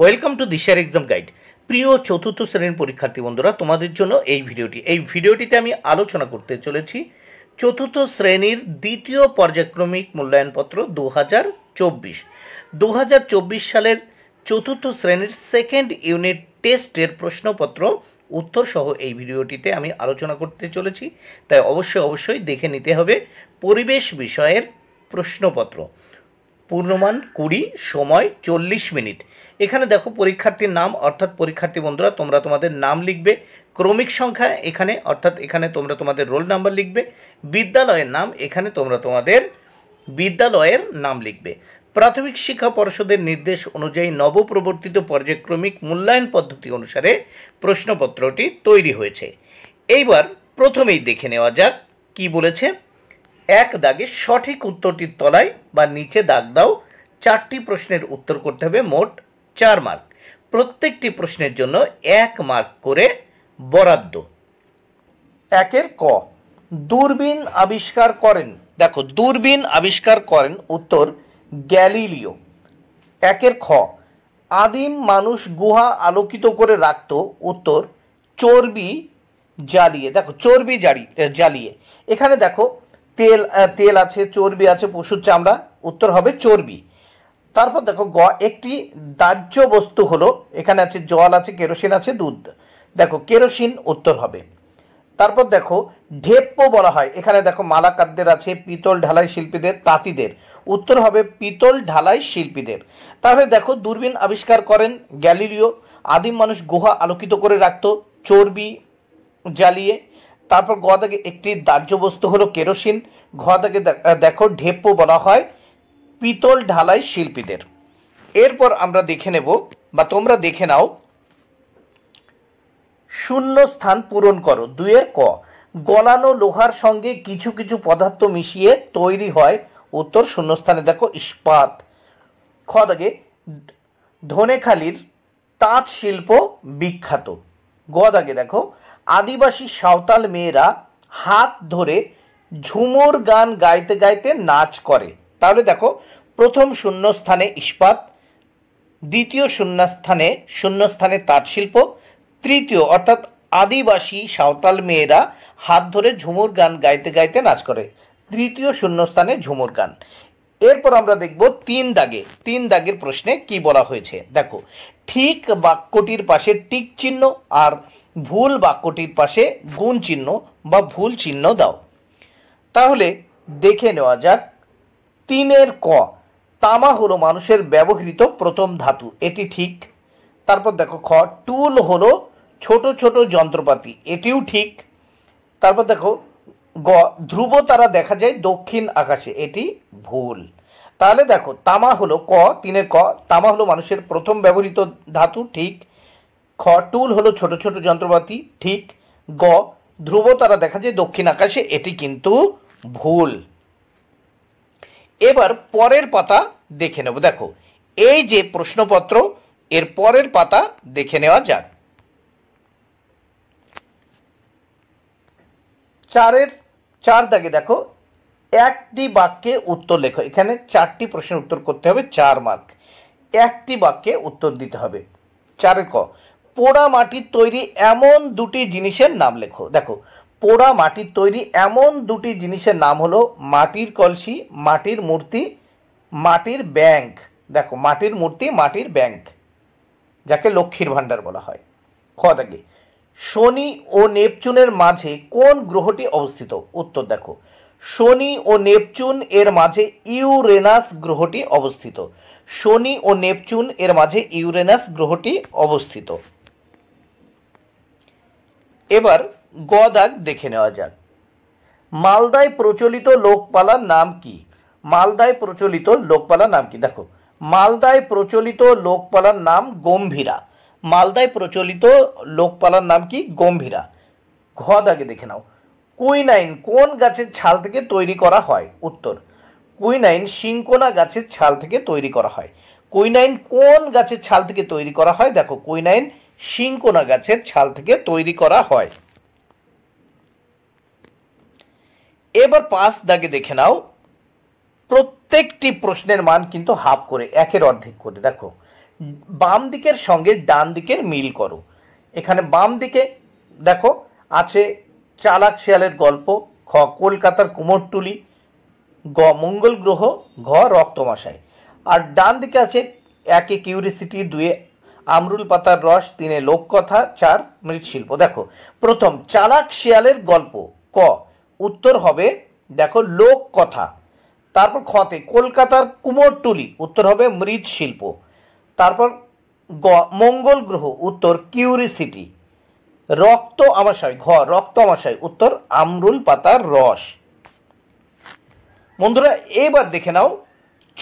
welcome to দিশার exam guide প্রিয় চতুর্থ শ্রেণীর পরীক্ষার্থী বন্ধুরা তোমাদের জন্য এই ভিডিওটি এই ভিডিওটিতে আমি আলোচনা করতে চলেছি চতুর্থ শ্রেণীর দ্বিতীয় পর্যায়ক্রমিক মূল্যায়নপত্র দু হাজার চব্বিশ দু হাজার চব্বিশ সালের চতুর্থ শ্রেণীর সেকেন্ড ইউনিট টেস্টের প্রশ্নপত্র উত্তর সহ এই ভিডিওটিতে আমি আলোচনা করতে চলেছি তাই অবশ্যই অবশ্যই দেখে নিতে হবে পরিবেশ বিষয়ের প্রশ্নপত্র পূর্ণমান কুড়ি সময় চল্লিশ মিনিট এখানে দেখো পরীক্ষার্থীর নাম অর্থাৎ পরীক্ষার্থী বন্ধুরা তোমরা তোমাদের নাম লিখবে ক্রমিক সংখ্যা এখানে অর্থাৎ এখানে তোমরা তোমাদের রোল নাম্বার লিখবে বিদ্যালয়ের নাম এখানে তোমরা তোমাদের বিদ্যালয়ের নাম লিখবে প্রাথমিক শিক্ষা পর্ষদের নির্দেশ অনুযায়ী নবপ্রবর্তিত পর্যায়ক্রমিক মূল্যায়ন পদ্ধতি অনুসারে প্রশ্নপত্রটি তৈরি হয়েছে এইবার প্রথমেই দেখে নেওয়া যাক কি বলেছে এক দাগে সঠিক উত্তরটির তলায় বা নিচে দাগ দাও চারটি প্রশ্নের উত্তর করতে হবে মোট চার মার্ক প্রত্যেকটি প্রশ্নের জন্য এক মার্ক করে বরাদ্দ একের ক দূরবীন আবিষ্কার করেন দেখো দূরবীন আবিষ্কার করেন উত্তর গ্যালিলিও একের খ আদিম মানুষ গুহা আলোকিত করে রাখত উত্তর চর্বি জ্বালিয়ে দেখো চর্বি জারি জ্বালিয়ে এখানে দেখো তেল তেল আছে চর্বি আছে পশুর চামড়া উত্তর হবে চর্বি তারপর দেখো গ একটি দাহ্য বস্তু হলো এখানে আছে জল আছে কেরোসিন আছে দুধ দেখো কেরোসিন উত্তর হবে তারপর দেখো ঢেপ্প বলা হয় এখানে দেখো মালাকারদের আছে পিতল ঢালাই শিল্পীদের তাঁতিদের উত্তর হবে পিতল ঢালাই শিল্পীদের তাহলে দেখো দূরবীন আবিষ্কার করেন গ্যালিলিও আদিম মানুষ গুহা আলোকিত করে রাখত চর্বি জ্বালিয়ে তারপর গ একটি দাহ্য বস্তু হলো কেরোসিন ঘ দেখো ঢেপ্পো বলা হয় পিতল ঢালাই শিল্পীদের এরপর আমরা দেখে নেব বা তোমরা দেখে নাও শূন্য স্থান পূরণ করো দুয়ের ক গলানো লোহার সঙ্গে কিছু কিছু পদার্থ মিশিয়ে তৈরি হয় উত্তর শূন্যস্থানে দেখো ইস্পাত খ দাগে ধনেখালির তাঁত শিল্প বিখ্যাত গ দাগে দেখো আদিবাসী সাঁওতাল মেয়েরা হাত ধরে ঝুমুর গান গাইতে গাইতে নাচ করে তাহলে দেখো প্রথম শূন্যস্থানে ইস্পাত দ্বিতীয় শূন্যস্থানে শূন্যস্থানে তাঁত শিল্প তৃতীয় অর্থাৎ আদিবাসী সাঁওতাল মেয়েরা হাত ধরে ঝুমুর গান গাইতে গাইতে নাচ করে তৃতীয় শূন্যস্থানে ঝুমুর গান এরপর আমরা দেখব তিন দাগে তিন দাগের প্রশ্নে কি বলা হয়েছে দেখো ঠিক বাক্যটির পাশে টিক চিহ্ন আর ভুল বাক্যটির পাশে ভুল চিহ্ন বা ভুল চিহ্ন দাও তাহলে দেখে নেওয়া যাক তিনের ক তামা হলো মানুষের ব্যবহৃত প্রথম ধাতু এটি ঠিক তারপর দেখো খ টুল হলো ছোট ছোট যন্ত্রপাতি এটিও ঠিক তারপর দেখো গ ধ্রুব তারা দেখা যায় দক্ষিণ আকাশে এটি ভুল তাহলে দেখো তামা হলো ক তিনের ক তামা হলো মানুষের প্রথম ব্যবহৃত ধাতু ঠিক খ টুল হলো ছোট ছোট যন্ত্রপাতি ঠিক গ ধ্রুব তারা দেখা যায় দক্ষিণ আকাশে এটি কিন্তু ভুল এবার পরের পাতা দেখে নেব দেখো এই যে প্রশ্নপত্র এর পরের পাতা দেখে নেওয়া যাক চারের চার দাগে দেখো একটি বাক্যে উত্তর লেখো এখানে চারটি প্রশ্নের উত্তর করতে হবে চার মার্ক একটি বাক্যে উত্তর দিতে হবে চারের ক পোড়া মাটির তৈরি এমন দুটি জিনিসের নাম লেখো দেখো পোড়া মাটির তৈরি এমন দুটি জিনিসের নাম হলো মাটির কলসি মাটির মূর্তি মাটির ব্যাংক দেখো মাটির মূর্তি মাটির ব্যাংক যাকে লক্ষ্মীর ভাণ্ডার বলা হয় দেখি শনি ও নেপচুনের মাঝে কোন গ্রহটি অবস্থিত উত্তর দেখো শনি ও নেপচুন এর মাঝে ইউরেনাস গ্রহটি অবস্থিত শনি ও নেপচুন এর মাঝে ইউরেনাস গ্রহটি অবস্থিত এবার গ দাগ দেখে নেওয়া যাক মালদায় প্রচলিত লোকপালার নাম কি মালদায় প্রচলিত লোকপালার নাম কি দেখো মালদায় প্রচলিত লোকপালার নাম গম্ভীরা মালদায় প্রচলিত লোকপালার নাম কি গম্ভীরা ঘ দাগে দেখে নাও কুইনাইন কোন গাছের ছাল থেকে তৈরি করা হয় উত্তর কুইনাইন শিঙ্কোনা গাছের ছাল থেকে তৈরি করা হয় কুইনাইন কোন গাছের ছাল থেকে তৈরি করা হয় দেখো কুইনাইন শিংকোনা গাছের ছাল থেকে তৈরি করা হয় এবার পাঁচ দাগে দেখে নাও প্রত্যেকটি প্রশ্নের মান কিন্তু হাফ করে একের অর্ধেক করে দেখো বাম দিকের সঙ্গে ডান দিকের মিল করো এখানে বাম দিকে দেখো আছে চালাক শিয়ালের গল্প খ কলকাতার কুমোরটুলি গ মঙ্গল গ্রহ ঘ রক্তমাশায় আর ডান দিকে আছে একে কিউরিসিটি দুয়ে আমরুল পাতার রস তিনে লোককথা চার মৃৎশিল্প দেখো প্রথম চালাক শিয়ালের গল্প ক উত্তর হবে দেখো লোককথা তারপর খতে কলকাতার কুমোরটুলি উত্তর হবে মৃৎশিল্প তারপর গ মঙ্গল গ্রহ উত্তর কিউরিসিটি রক্ত আমাশয় ঘ রক্ত আমাশয় উত্তর আমরুল পাতার রস বন্ধুরা এবার দেখে নাও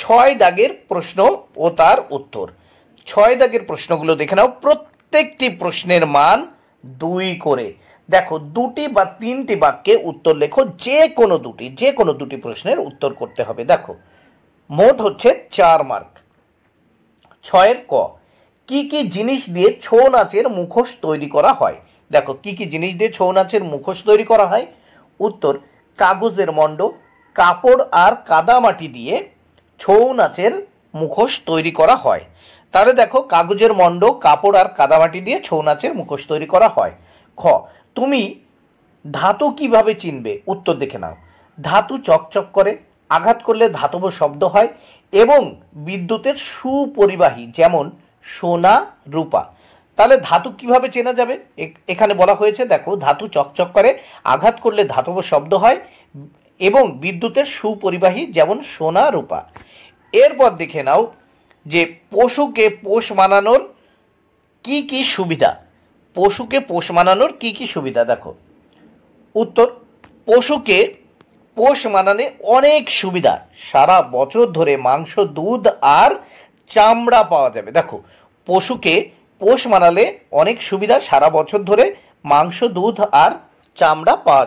ছয় দাগের প্রশ্ন ও তার উত্তর ছয় দাগের প্রশ্নগুলো দেখে নাও প্রত্যেকটি প্রশ্নের মান দুই করে দেখো দুটি বা তিনটি বাক্যে উত্তর লেখো যে কোনো দুটি যে কোনো দুটি প্রশ্নের উত্তর করতে হবে দেখো মোট হচ্ছে চার মার্ক ছয়ের ক কি কি জিনিস দিয়ে ছৌ নাচের মুখোশ তৈরি করা হয় দেখো কি কি জিনিস দিয়ে ছৌ নাচের মুখোশ তৈরি করা হয় উত্তর কাগজের মণ্ড কাপড় আর কাদামাটি দিয়ে ছৌ নাচের মুখোশ তৈরি করা হয় তাহলে দেখো কাগজের মণ্ড কাপড় আর কাদামাটি দিয়ে ছৌ নাচের মুখোশ তৈরি করা হয় খ তুমি ধাতু কিভাবে চিনবে উত্তর দেখে নাও ধাতু চকচক করে আঘাত করলে ধাতব শব্দ হয় এবং বিদ্যুতের সুপরিবাহী যেমন সোনা রূপা তাহলে ধাতু কিভাবে চেনা যাবে এখানে বলা হয়েছে দেখো ধাতু চকচক করে আঘাত করলে ধাতব শব্দ হয় এবং বিদ্যুতের সুপরিবাহী যেমন সোনা রূপা এরপর দেখে নাও যে পশুকে পোষ মানানোর কি কি সুবিধা পশুকে পোষ মানানোর কি কি সুবিধা দেখো উত্তর পশুকে পোষ মানানে অনেক সুবিধা সারা বছর ধরে মাংস দুধ আর চামড়া পাওয়া যাবে দেখো পশুকে পোষ মানালে অনেক সুবিধা সারা বছর ধরে মাংস দুধ আর চামড়া পাওয়া